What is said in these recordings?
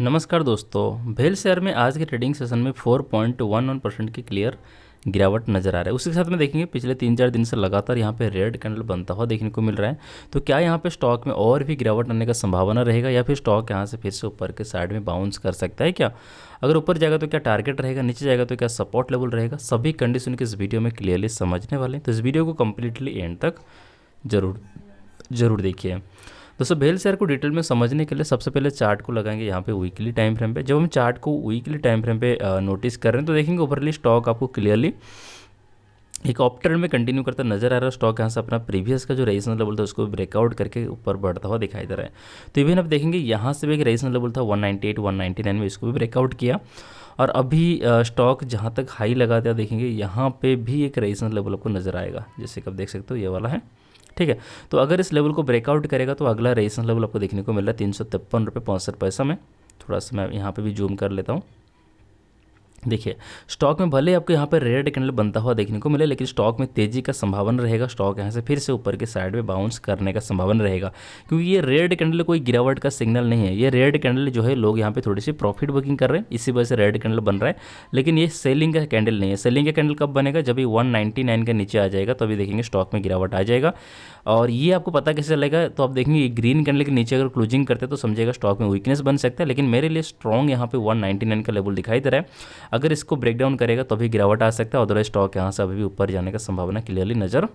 नमस्कार दोस्तों भेल शेयर में आज के ट्रेडिंग सेशन में 4.11 परसेंट की क्लियर गिरावट नजर आ रहा है उसके साथ में देखेंगे पिछले तीन चार दिन से लगातार यहाँ पे रेड कैंडल बनता हुआ देखने को मिल रहा है तो क्या यहाँ पे स्टॉक में और भी गिरावट आने का संभावना रहेगा या फिर स्टॉक यहाँ से फिर से ऊपर के साइड में बाउंस कर सकता है क्या अगर ऊपर जाएगा तो क्या टारगेट रहेगा नीचे जाएगा तो क्या सपोर्ट लेवल रहेगा सभी कंडीशन के इस वीडियो में क्लियरली समझने वाले हैं तो इस वीडियो को कम्प्लीटली एंड तक जरूर जरूर देखिए दोस्तों बेल शेयर को डिटेल में समझने के लिए सबसे पहले चार्ट को लगाएंगे यहाँ पे वीकली टाइम फ्रेम पे जब हम चार्ट को वीकली टाइम फ्रेम पे नोटिस कर रहे हैं तो देखेंगे ओवरली स्टॉक आपको क्लियरली एक ऑप्टर में कंटिन्यू करता नजर आ रहा है स्टॉक यहाँ से अपना प्रीवियस का जो रेजिस्टेंस लेवल था उसको ब्रेकआउट करके ऊपर बढ़ता हुआ दिखाई दे रहा है तो इवन आप देखेंगे यहाँ से भी एक रेजिस्टेंस लेवल था 198 199 में इसको भी ब्रेकआउट किया और अभी स्टॉक जहाँ तक हाई लगा दिया देखेंगे यहाँ पे भी एक रेजिस्टेंस लेवल आपको नजर आएगा जैसे कि आप देख सकते हो ये वाला है ठीक है तो अगर इस लेवल को ब्रेकआउट करेगा तो अगला रेजिस्टेंस लेवल आपको देखने को मिल रहा है तीन सौ तिरपन रुपये पैंसठ पैसा में थोड़ा सा मैं यहाँ पर भी जूम कर लेता हूँ देखिए स्टॉक में भले आपको यहाँ पर रेड कैंडल बनता हुआ देखने को मिले लेकिन स्टॉक में तेजी का संभावना रहेगा स्टॉक यहाँ से फिर से ऊपर के साइड में बाउंस करने का संभावना रहेगा क्योंकि ये रेड कैंडल कोई गिरावट का सिग्नल नहीं है ये रेड कैंडल जो है लोग यहाँ पे थोड़ी सी प्रॉफिट बुकिंग कर रहे हैं इसी वजह से रेड कैंडल बन रहा है लेकिन ये सेलिंग का कैंडल नहीं है सेलिंग का कैंडल कब बनेगा जब ये वन के नीचे आ जाएगा तभी देखेंगे स्टॉक में गिरावट आ जाएगा और ये आपको पता कैसे लगेगा तो आप देखेंगे ग्रीन कैंडल के नीचे अगर क्लोजिंग करते तो समझेगा स्टॉक में वीकनेस बन सकता है लेकिन मेरे लिए स्ट्रॉन्ग यहाँ पे वन का लेवल दिखाई दे रहा है अगर इसको ब्रेक डाउन करेगा तो भी गिरावट आ सकता है अदरवाइज स्टॉक यहाँ से अभी भी ऊपर जाने का संभावना क्लियरली नज़र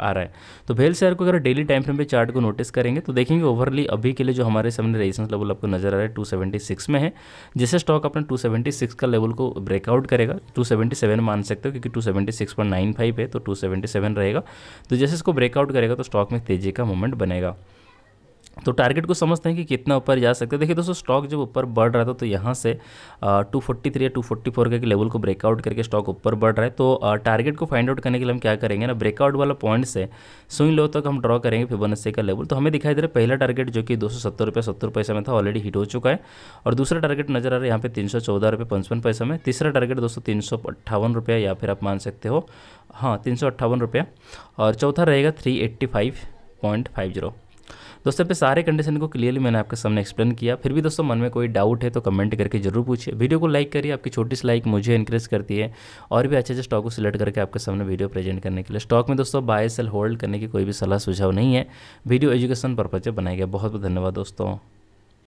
आ रहा है तो भेल शेयर को अगर डेली टाइम फ्रेम पे चार्ट को नोटिस करेंगे तो देखेंगे ओवरली अभी के लिए जो हमारे सामने रेजिस्टेंस लेवल आपको नजर आ रहा है 276 में है जैसे स्टॉक अपने 276 का लेवल को ब्रेकआउट करेगा 277 मान सकते हो क्योंकि 276.95 है तो 277 रहेगा तो जैसे इसको ब्रेकआउट करेगा तो स्टॉक में तेजी का मूवमेंट बनेगा तो टारगेट को समझते हैं कि कितना ऊपर जा सकते हैं देखिए दोस्तों स्टॉक जब ऊपर बढ़ रहा था तो यहाँ से आ, 243 या 244 के लेवल को ब्रेकआउट करके स्टॉक ऊपर बढ़ रहा है तो टारगेट को फाइंड आउट करने के लिए हम क्या करेंगे ना ब्रेकआउट वाला पॉइंट से स्विंग लो तक हम ड्रॉ करेंगे फिबोनाची का लेवल तो हमें दिखाई दे रहा है पहला टारगेट जो कि दो सौ सत्तर में था ऑलरेडी हिट हो चुका है और दूसरा टारगेट नजर आ रहा है यहाँ पे तीन सौ पैसे में तीसरा टारगेट दोस्तों तीन या फिर आप मान सकते हो हाँ तीन और चौथा रहेगा थ्री पॉइंट फाइव जीरो दोस्तों पे सारे कंडीशन को क्लियरली मैंने आपके सामने एक्सप्लेन किया फिर भी दोस्तों मन में कोई डाउट है तो कमेंट करके जरूर पूछिए वीडियो को लाइक करिए आपकी छोटी सी लाइक मुझे इंक्रेज करती है और भी अच्छे अच्छे स्टॉक को सिलेक्ट करके आपके सामने वीडियो प्रेजेंट करने के लिए स्टॉक में दोस्तों बाय सेल होल्ड करने की कोई भी सलाह सुझाव नहीं है वीडियो एजुकेशन पर्पज से बनाया गया बहुत बहुत धन्यवाद दोस्तों